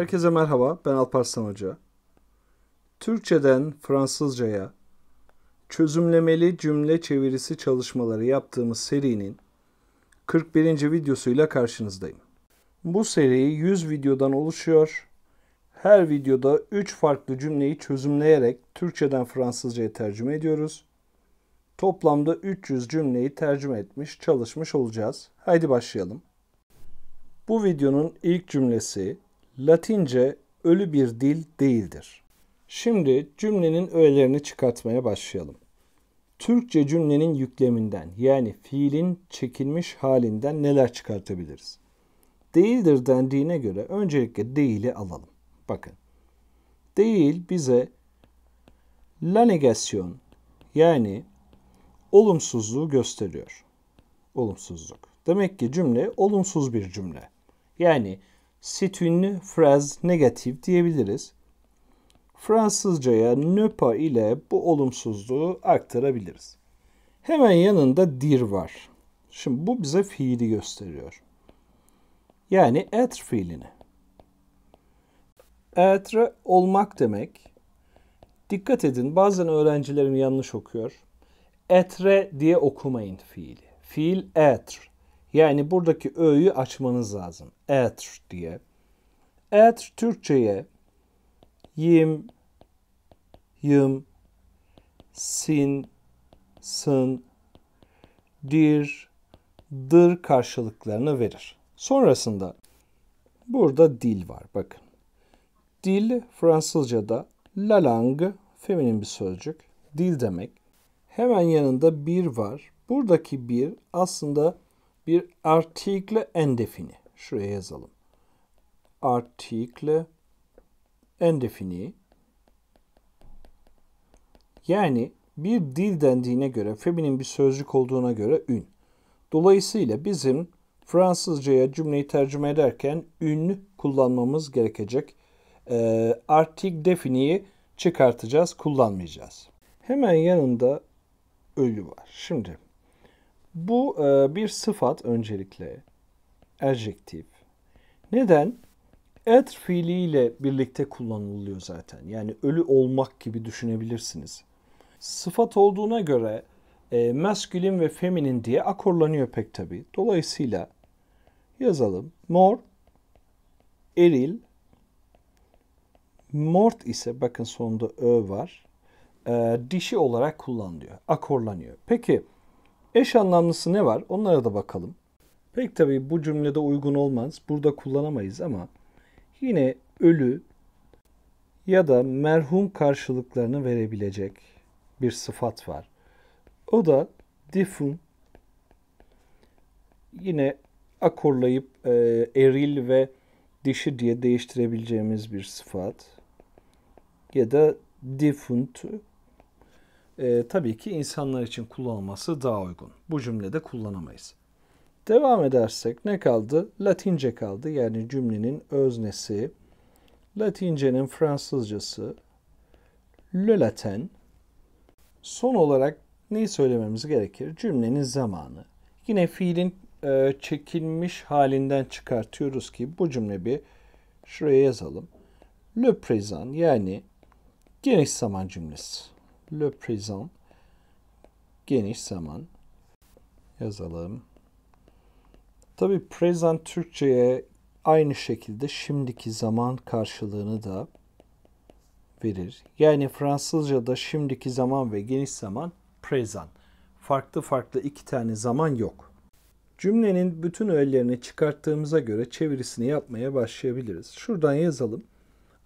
Herkese merhaba, ben Alparslan Hoca. Türkçeden Fransızcaya çözümlemeli cümle çevirisi çalışmaları yaptığımız serinin 41. videosuyla karşınızdayım. Bu seri 100 videodan oluşuyor. Her videoda 3 farklı cümleyi çözümleyerek Türkçeden Fransızcaya tercüme ediyoruz. Toplamda 300 cümleyi tercüme etmiş, çalışmış olacağız. Haydi başlayalım. Bu videonun ilk cümlesi Latince ölü bir dil değildir. Şimdi cümlenin öğelerini çıkartmaya başlayalım. Türkçe cümlenin yükleminden yani fiilin çekilmiş halinden neler çıkartabiliriz? Değildir dendiğine göre öncelikle değili alalım. Bakın. Değil bize la negasyon yani olumsuzluğu gösteriyor. Olumsuzluk. Demek ki cümle olumsuz bir cümle. Yani sit ünlü negatif diyebiliriz. Fransızcaya nöpa ile bu olumsuzluğu aktarabiliriz. Hemen yanında dir var. Şimdi bu bize fiili gösteriyor. Yani être fiilini. Être olmak demek. Dikkat edin bazen öğrencilerim yanlış okuyor. Etre diye okumayın fiili. Fiil être. Yani buradaki ö'yü açmanız lazım. Etr diye. Etr Türkçe'ye yim, yım, sin, sın, dir, dır karşılıklarını verir. Sonrasında burada dil var bakın. Dil Fransızca'da la langue feminin bir sözcük. Dil demek. Hemen yanında bir var. Buradaki bir aslında bir artikle endefini. Şuraya yazalım. Artikle endefini. Yani bir dil dendiğine göre, feminin bir sözcük olduğuna göre ün. Dolayısıyla bizim Fransızcaya cümleyi tercüme ederken ün kullanmamız gerekecek. E, ee, artik definiyi çıkartacağız, kullanmayacağız. Hemen yanında ölü var. Şimdi bu e, bir sıfat öncelikle. Adjektif. Neden? at fiiliyle birlikte kullanılıyor zaten. Yani ölü olmak gibi düşünebilirsiniz. Sıfat olduğuna göre e, maskülin ve feminin diye akorlanıyor pek tabi. Dolayısıyla yazalım. Mor, eril, mort ise bakın sonunda ö var. E, dişi olarak kullanılıyor, akorlanıyor. Peki Eş anlamlısı ne var? Onlara da bakalım. Pek tabii bu cümlede uygun olmaz. Burada kullanamayız ama yine ölü ya da merhum karşılıklarını verebilecek bir sıfat var. O da defun Yine akorlayıp e, eril ve dişi diye değiştirebileceğimiz bir sıfat. Ya da defuntu e, tabii ki insanlar için kullanılması daha uygun. Bu cümlede kullanamayız. Devam edersek ne kaldı? Latince kaldı. Yani cümlenin öznesi, Latince'nin Fransızcası, le latin. Son olarak neyi söylememiz gerekir? Cümlenin zamanı. Yine fiilin e, çekilmiş halinden çıkartıyoruz ki bu cümle bir şuraya yazalım. Le présent yani geniş zaman cümlesi. Le présent geniş zaman yazalım. Tabi present Türkçe'ye aynı şekilde şimdiki zaman karşılığını da verir. Yani Fransızca'da şimdiki zaman ve geniş zaman present. Farklı farklı iki tane zaman yok. Cümlenin bütün öğelerini çıkarttığımıza göre çevirisini yapmaya başlayabiliriz. Şuradan yazalım.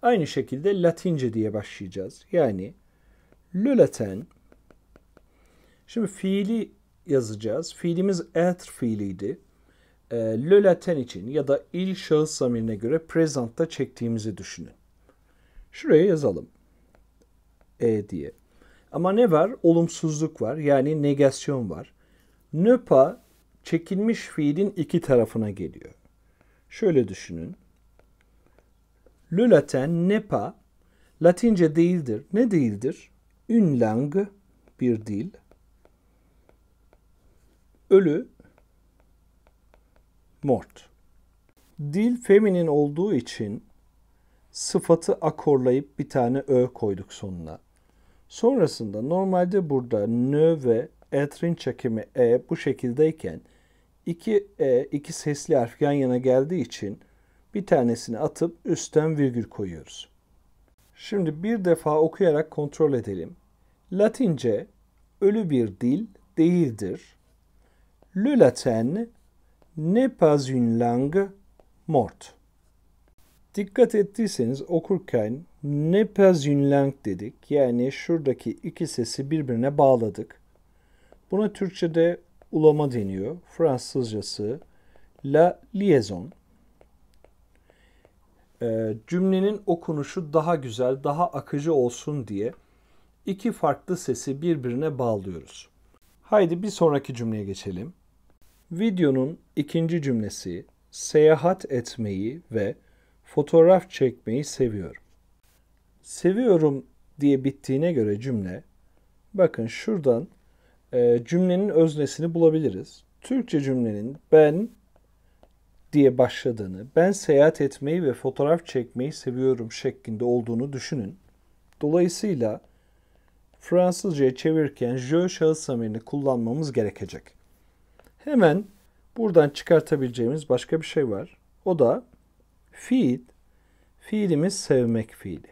Aynı şekilde Latince diye başlayacağız. Yani Lületen. Şimdi fiili yazacağız. Fiilimiz etr fiiliydi. E, lületen için ya da il şahıs zamirine göre presentta çektiğimizi düşünün. Şuraya yazalım. E diye. Ama ne var? Olumsuzluk var. Yani negasyon var. Nöpa çekilmiş fiilin iki tarafına geliyor. Şöyle düşünün. Lületen nepa Latince değildir. Ne değildir? Ünlang bir dil. Ölü mort. Dil feminin olduğu için sıfatı akorlayıp bir tane ö koyduk sonuna. Sonrasında normalde burada nö ve etrin çekimi e bu şekildeyken iki e iki sesli harf yan yana geldiği için bir tanesini atıp üstten virgül koyuyoruz. Şimdi bir defa okuyarak kontrol edelim. Latince ölü bir dil değildir. Le latin n'est pas une langue morte. Dikkat ettiyseniz okurken ne pas une langue dedik. Yani şuradaki iki sesi birbirine bağladık. Buna Türkçe'de ulama deniyor. Fransızcası la liaison e, cümlenin okunuşu daha güzel, daha akıcı olsun diye iki farklı sesi birbirine bağlıyoruz. Haydi bir sonraki cümleye geçelim. Videonun ikinci cümlesi seyahat etmeyi ve fotoğraf çekmeyi seviyorum. Seviyorum diye bittiğine göre cümle bakın şuradan e, cümlenin öznesini bulabiliriz. Türkçe cümlenin ben diye başladığını, ben seyahat etmeyi ve fotoğraf çekmeyi seviyorum şeklinde olduğunu düşünün. Dolayısıyla Fransızca'ya çevirirken je şahıs zamirini kullanmamız gerekecek. Hemen buradan çıkartabileceğimiz başka bir şey var. O da fiil, fiilimiz sevmek fiili.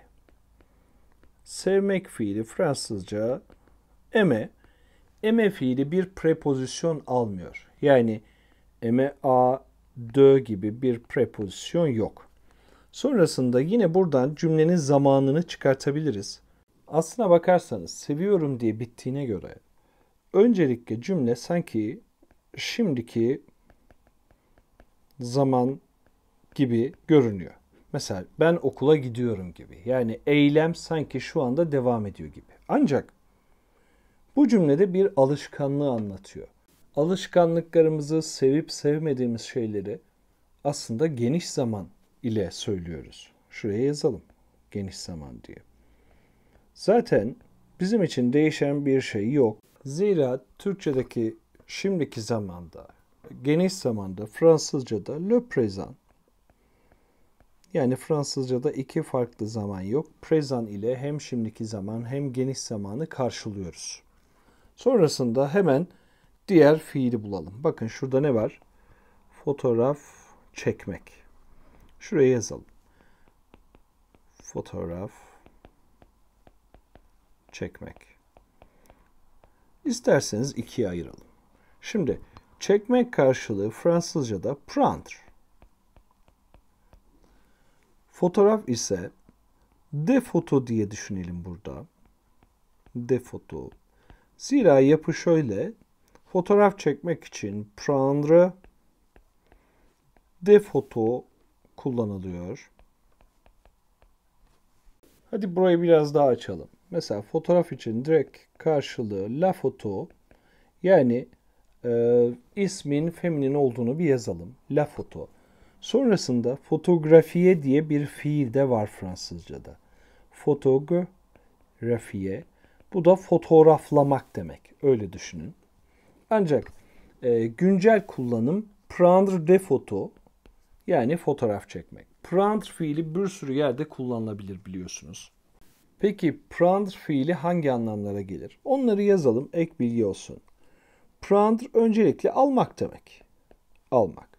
Sevmek fiili Fransızca eme. Eme fiili bir prepozisyon almıyor. Yani eme a, de gibi bir prepozisyon yok. Sonrasında yine buradan cümlenin zamanını çıkartabiliriz. Aslına bakarsanız seviyorum diye bittiğine göre öncelikle cümle sanki şimdiki zaman gibi görünüyor. Mesela ben okula gidiyorum gibi. Yani eylem sanki şu anda devam ediyor gibi. Ancak bu cümlede bir alışkanlığı anlatıyor alışkanlıklarımızı, sevip sevmediğimiz şeyleri aslında geniş zaman ile söylüyoruz. Şuraya yazalım. Geniş zaman diye. Zaten bizim için değişen bir şey yok. Zira Türkçedeki şimdiki zamanda, geniş zamanda Fransızca'da le présent yani Fransızca'da iki farklı zaman yok. Prezan ile hem şimdiki zaman hem geniş zamanı karşılıyoruz. Sonrasında hemen diğer fiili bulalım. Bakın şurada ne var? Fotoğraf çekmek. Şuraya yazalım. Fotoğraf çekmek. İsterseniz ikiye ayıralım. Şimdi çekmek karşılığı Fransızca'da prendre. Fotoğraf ise de foto diye düşünelim burada. De foto. Zira yapı şöyle Fotoğraf çekmek için "Prandre de foto kullanılıyor. Hadi burayı biraz daha açalım. Mesela fotoğraf için direkt karşılığı la foto yani e, ismin feminin olduğunu bir yazalım. La foto. Sonrasında fotografiye diye bir fiil de var Fransızcada. Fotografiye. Bu da fotoğraflamak demek. Öyle düşünün. Ancak e, güncel kullanım prendre de foto yani fotoğraf çekmek. Prendre fiili bir sürü yerde kullanılabilir biliyorsunuz. Peki prendre fiili hangi anlamlara gelir? Onları yazalım ek bilgi olsun. Prendre öncelikle almak demek. Almak.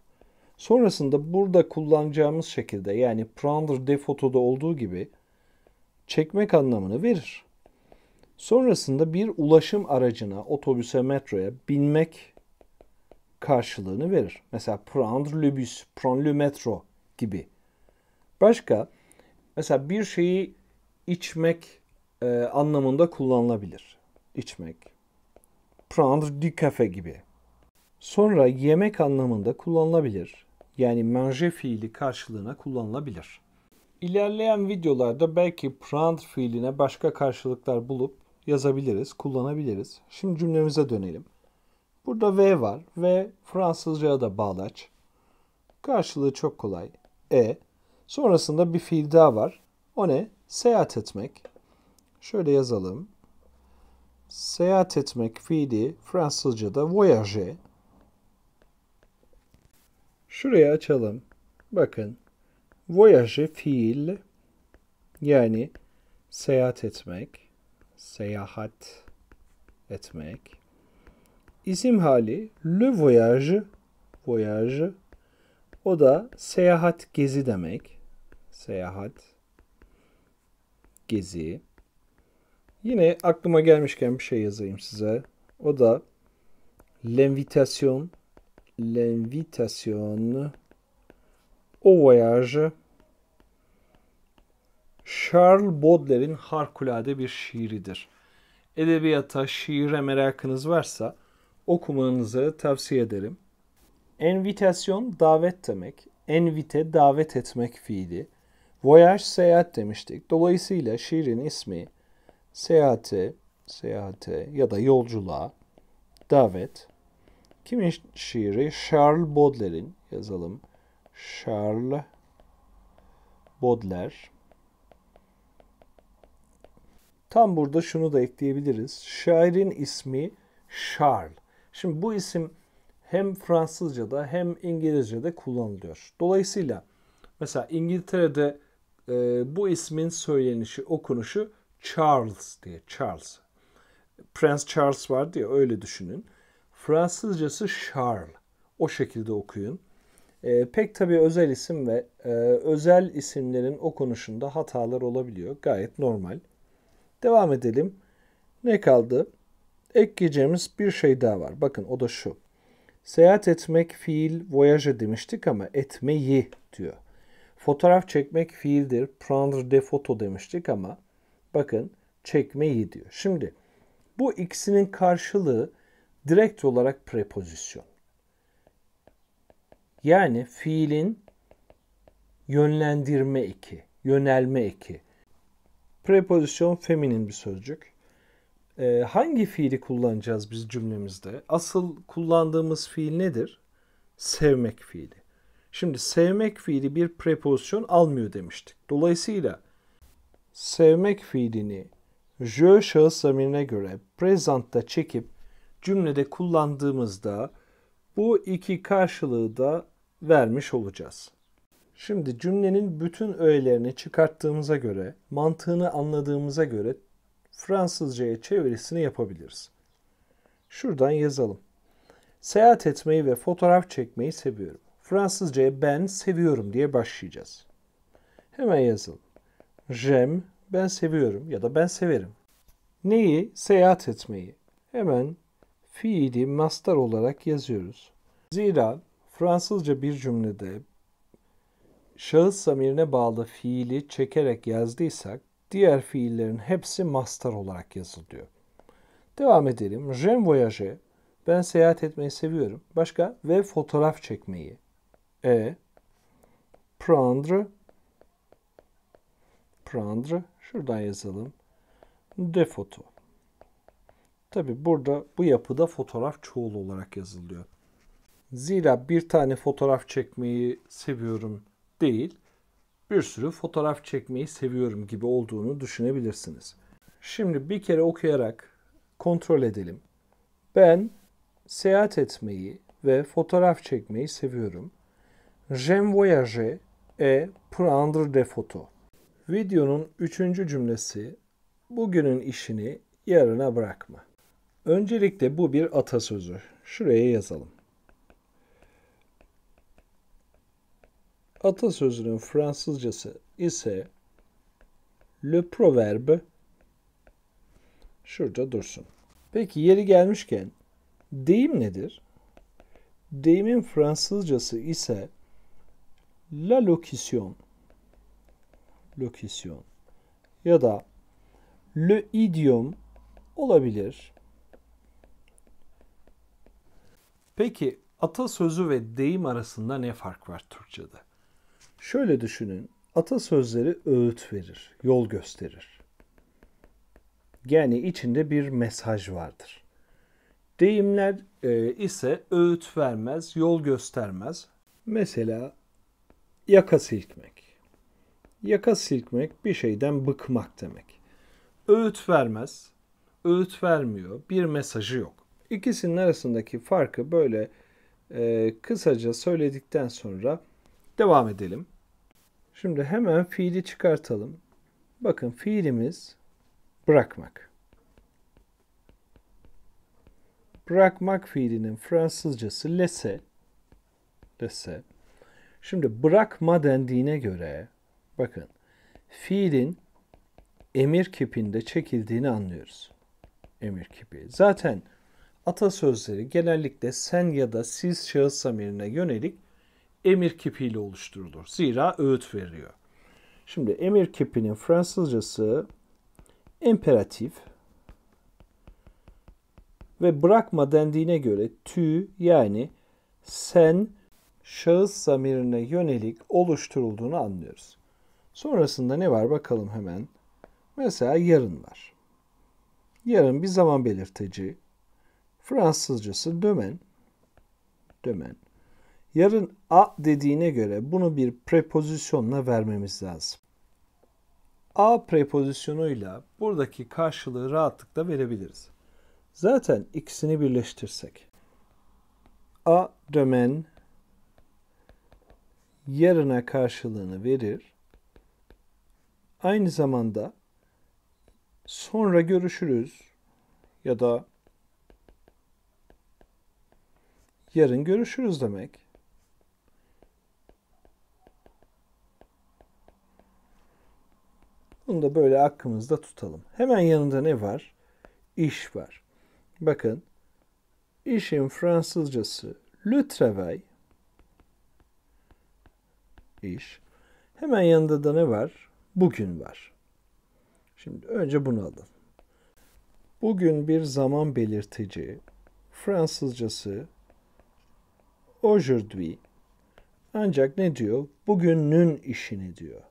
Sonrasında burada kullanacağımız şekilde yani prendre de fotoda olduğu gibi çekmek anlamını verir. Sonrasında bir ulaşım aracına, otobüse, metroya binmek karşılığını verir. Mesela prendre le bus, prendre le metro gibi. Başka mesela bir şeyi içmek e, anlamında kullanılabilir. İçmek. Prendre du café gibi. Sonra yemek anlamında kullanılabilir. Yani manger fiili karşılığına kullanılabilir. İlerleyen videolarda belki prendre fiiline başka karşılıklar bulup yazabiliriz, kullanabiliriz. Şimdi cümlemize dönelim. Burada V var. V Fransızca'ya da bağlaç. Karşılığı çok kolay. E. Sonrasında bir fiil daha var. O ne? Seyahat etmek. Şöyle yazalım. Seyahat etmek fiili Fransızca'da voyage. Şuraya açalım. Bakın. Voyage fiil yani seyahat etmek seyahat etmek. İsim hali le voyage, voyage. O da seyahat, gezi demek. Seyahat, gezi. Yine aklıma gelmişken bir şey yazayım size. O da l'invitation, l'invitation au voyage Charles Baudelaire'in harikulade bir şiiridir. Edebiyata, şiire merakınız varsa okumanızı tavsiye ederim. Envitasyon davet demek. Envite davet etmek fiili. Voyage seyahat demiştik. Dolayısıyla şiirin ismi seyahate, seyahate ya da yolculuğa davet. Kimin şiiri? Charles Baudelaire'in yazalım. Charles Baudelaire Tam burada şunu da ekleyebiliriz. Şairin ismi Charles. Şimdi bu isim hem Fransızca'da hem İngilizce'de kullanılıyor. Dolayısıyla mesela İngiltere'de e, bu ismin söylenişi, okunuşu Charles diye. Charles. Prince Charles var diye öyle düşünün. Fransızcası Charles. O şekilde okuyun. E, pek tabii özel isim ve e, özel isimlerin okunuşunda hatalar olabiliyor. Gayet normal. Devam edelim. Ne kaldı? Ekleyeceğimiz bir şey daha var. Bakın o da şu. Seyahat etmek fiil voyage demiştik ama etmeyi diyor. Fotoğraf çekmek fiildir. Prendre de photo demiştik ama bakın çekmeyi diyor. Şimdi bu ikisinin karşılığı direkt olarak prepozisyon. Yani fiilin yönlendirme eki, yönelme eki. Prepozisyon feminin bir sözcük. E, hangi fiili kullanacağız biz cümlemizde? Asıl kullandığımız fiil nedir? Sevmek fiili. Şimdi sevmek fiili bir prepozisyon almıyor demiştik. Dolayısıyla sevmek fiilini je şahıs zamirine göre prezentta çekip cümlede kullandığımızda bu iki karşılığı da vermiş olacağız. Şimdi cümlenin bütün öğelerini çıkarttığımıza göre, mantığını anladığımıza göre Fransızcaya çevirisini yapabiliriz. Şuradan yazalım. Seyahat etmeyi ve fotoğraf çekmeyi seviyorum. Fransızcaya ben seviyorum diye başlayacağız. Hemen yazalım. Jem ben seviyorum ya da ben severim. Neyi? Seyahat etmeyi. Hemen fiili master olarak yazıyoruz. Zira Fransızca bir cümlede şahıs zamirine bağlı fiili çekerek yazdıysak diğer fiillerin hepsi mastar olarak yazılıyor. Devam edelim. J'aime voyage. Ben seyahat etmeyi seviyorum. Başka? Ve fotoğraf çekmeyi. E. Prendre. Prendre. Şuradan yazalım. De foto. Tabi burada bu yapıda fotoğraf çoğul olarak yazılıyor. Zira bir tane fotoğraf çekmeyi seviyorum değil, bir sürü fotoğraf çekmeyi seviyorum gibi olduğunu düşünebilirsiniz. Şimdi bir kere okuyarak kontrol edelim. Ben seyahat etmeyi ve fotoğraf çekmeyi seviyorum. J'aime voyager et prendre des photos. Videonun üçüncü cümlesi bugünün işini yarına bırakma. Öncelikle bu bir atasözü. Şuraya yazalım. Atasözünün Fransızcası ise le proverbe şurada dursun. Peki yeri gelmişken deyim nedir? Deyimin Fransızcası ise la locution. Locution ya da le idiom olabilir. Peki atasözü ve deyim arasında ne fark var Türkçe'de? Şöyle düşünün. Atasözleri öğüt verir, yol gösterir. Yani içinde bir mesaj vardır. Deyimler e, ise öğüt vermez, yol göstermez. Mesela yaka silkmek. Yaka silkmek bir şeyden bıkmak demek. Öğüt vermez, öğüt vermiyor, bir mesajı yok. İkisinin arasındaki farkı böyle e, kısaca söyledikten sonra Devam edelim. Şimdi hemen fiili çıkartalım. Bakın fiilimiz bırakmak. Bırakmak fiilinin Fransızcası lese. Lese. Şimdi bırakma dendiğine göre bakın fiilin emir kipinde çekildiğini anlıyoruz. Emir kipi. Zaten atasözleri genellikle sen ya da siz şahıs zamirine yönelik emir kipiyle oluşturulur. Zira öğüt veriyor. Şimdi emir kipinin Fransızcası imperatif ve bırakma dendiğine göre tü yani sen şahıs zamirine yönelik oluşturulduğunu anlıyoruz. Sonrasında ne var bakalım hemen. Mesela yarın var. Yarın bir zaman belirteci. Fransızcası dömen. Dömen. Yarın a dediğine göre bunu bir prepozisyonla vermemiz lazım. A prepozisyonuyla buradaki karşılığı rahatlıkla verebiliriz. Zaten ikisini birleştirsek. A dömen yarına karşılığını verir. Aynı zamanda sonra görüşürüz ya da yarın görüşürüz demek. Bunu da böyle aklımızda tutalım. Hemen yanında ne var? İş var. Bakın işin Fransızcası le travail iş. Hemen yanında da ne var? Bugün var. Şimdi önce bunu alın. Bugün bir zaman belirtici. Fransızcası aujourd'hui. Ancak ne diyor? Bugünün işini diyor.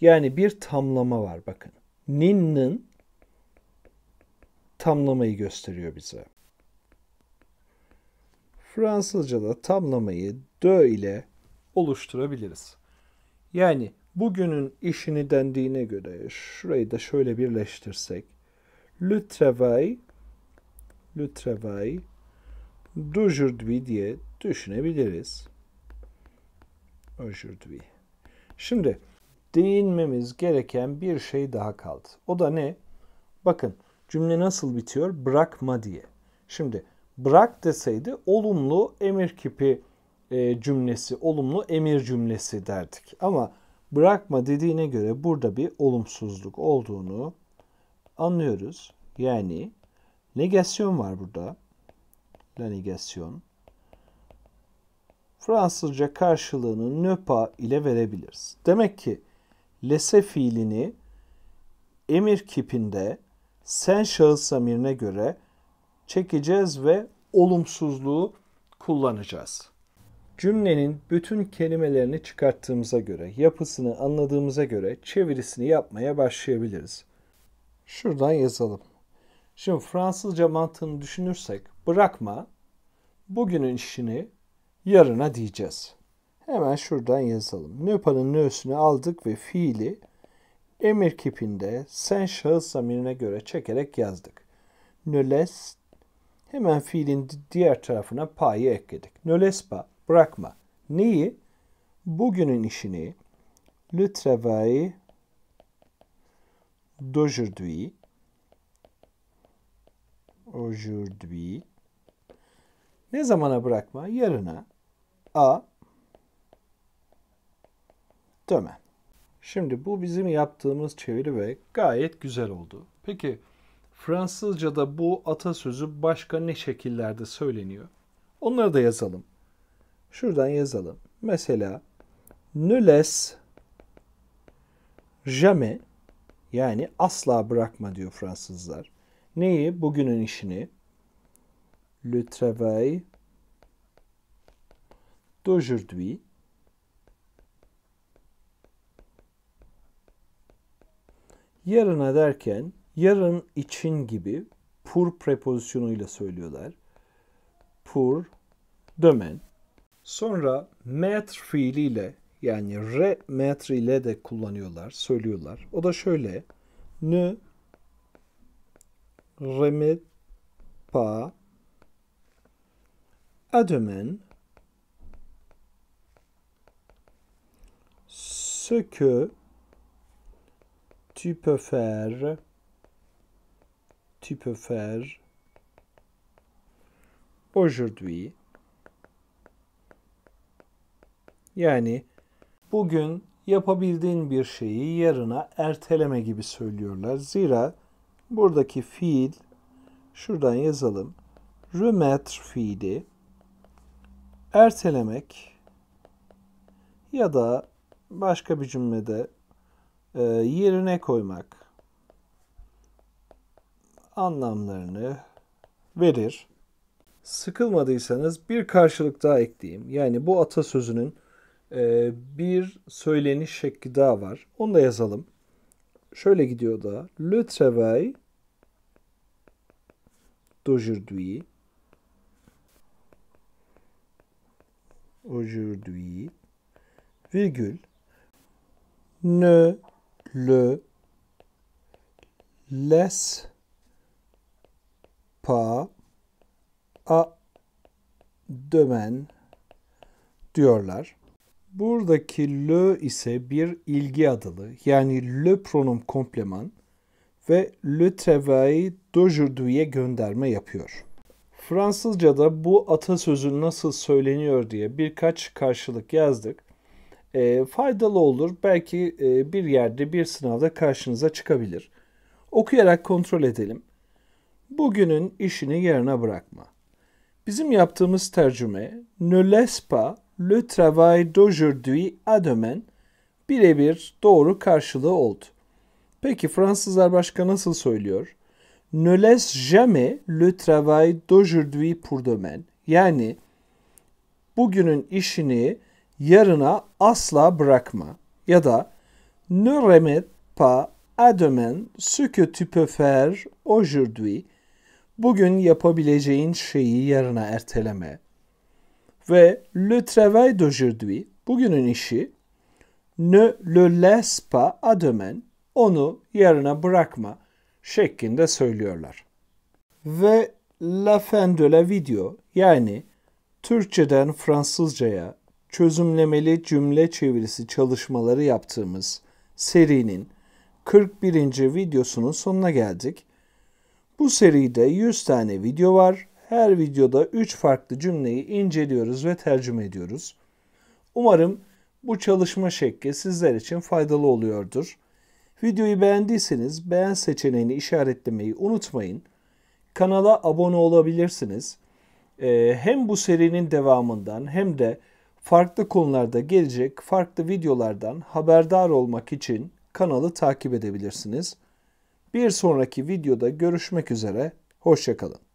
Yani bir tamlama var bakın. Nin'nin tamlamayı gösteriyor bize. Fransızca'da tamlamayı dö ile oluşturabiliriz. Yani bugünün işini dendiğine göre şurayı da şöyle birleştirsek. Le travail, le travail d'aujourd'hui diye düşünebiliriz. Aujourd'hui. Şimdi değinmemiz gereken bir şey daha kaldı. O da ne? Bakın cümle nasıl bitiyor? Bırakma diye. Şimdi bırak deseydi olumlu emir kipi e, cümlesi, olumlu emir cümlesi derdik. Ama bırakma dediğine göre burada bir olumsuzluk olduğunu anlıyoruz. Yani negasyon var burada. La negasyon. Fransızca karşılığını nöpa ile verebiliriz. Demek ki lese fiilini emir kipinde sen şahıs zamirine göre çekeceğiz ve olumsuzluğu kullanacağız. Cümlenin bütün kelimelerini çıkarttığımıza göre, yapısını anladığımıza göre çevirisini yapmaya başlayabiliriz. Şuradan yazalım. Şimdi Fransızca mantığını düşünürsek bırakma, bugünün işini yarına diyeceğiz. Hemen şuradan yazalım. Nöpa'nın nö'sünü aldık ve fiili emir kipinde sen şahıs zamirine göre çekerek yazdık. Nöles hemen fiilin diğer tarafına payı ekledik. Nölespa bırakma. Neyi? Bugünün işini le travail d'aujourd'hui aujourd'hui ne zamana bırakma? Yarına. A döme. Şimdi bu bizim yaptığımız çeviri ve gayet güzel oldu. Peki Fransızca'da bu atasözü başka ne şekillerde söyleniyor? Onları da yazalım. Şuradan yazalım. Mesela ne jamais yani asla bırakma diyor Fransızlar. Neyi? Bugünün işini. Le travail d'aujourd'hui Yarına derken yarın için gibi pur prepozisyonuyla söylüyorlar. Pur, dömen. Sonra metr fiiliyle yani re metr ile de kullanıyorlar, söylüyorlar. O da şöyle. Ne remet pa ademen ce que tu peux faire tu peux faire aujourd'hui yani bugün yapabildiğin bir şeyi yarına erteleme gibi söylüyorlar. Zira buradaki fiil şuradan yazalım. Remettre fiili ertelemek ya da başka bir cümlede ee, yerine koymak anlamlarını verir. Sıkılmadıysanız bir karşılık daha ekleyeyim. Yani bu atasözünün e, bir söyleniş şekli daha var. Onu da yazalım. Şöyle gidiyor da. Le travail d'aujourd'hui aujourd'hui virgül ne le laisse pas à dömen diyorlar. Buradaki le ise bir ilgi adılı yani le pronom kompleman ve le travail d'aujourd'hui gönderme yapıyor. Fransızca'da bu atasözü nasıl söyleniyor diye birkaç karşılık yazdık e, faydalı olur. Belki e, bir yerde bir sınavda karşınıza çıkabilir. Okuyarak kontrol edelim. Bugünün işini yarına bırakma. Bizim yaptığımız tercüme ne laisse pas le travail d'aujourd'hui à demain birebir doğru karşılığı oldu. Peki Fransızlar başka nasıl söylüyor? Ne laisse jamais le travail d'aujourd'hui pour demain. Yani bugünün işini yarına asla bırakma. Ya da ne remet pas ademen demain ce que tu peux faire aujourd'hui. Bugün yapabileceğin şeyi yarına erteleme. Ve le travail d'aujourd'hui, bugünün işi, ne le laisse pas à demain, onu yarına bırakma şeklinde söylüyorlar. Ve la fin de la video yani Türkçeden Fransızcaya çözümlemeli cümle çevirisi çalışmaları yaptığımız serinin 41. videosunun sonuna geldik. Bu seride 100 tane video var. Her videoda 3 farklı cümleyi inceliyoruz ve tercüme ediyoruz. Umarım bu çalışma şekli sizler için faydalı oluyordur. Videoyu beğendiyseniz beğen seçeneğini işaretlemeyi unutmayın. Kanala abone olabilirsiniz. Ee, hem bu serinin devamından hem de farklı konularda gelecek farklı videolardan haberdar olmak için kanalı takip edebilirsiniz. Bir sonraki videoda görüşmek üzere, hoşçakalın.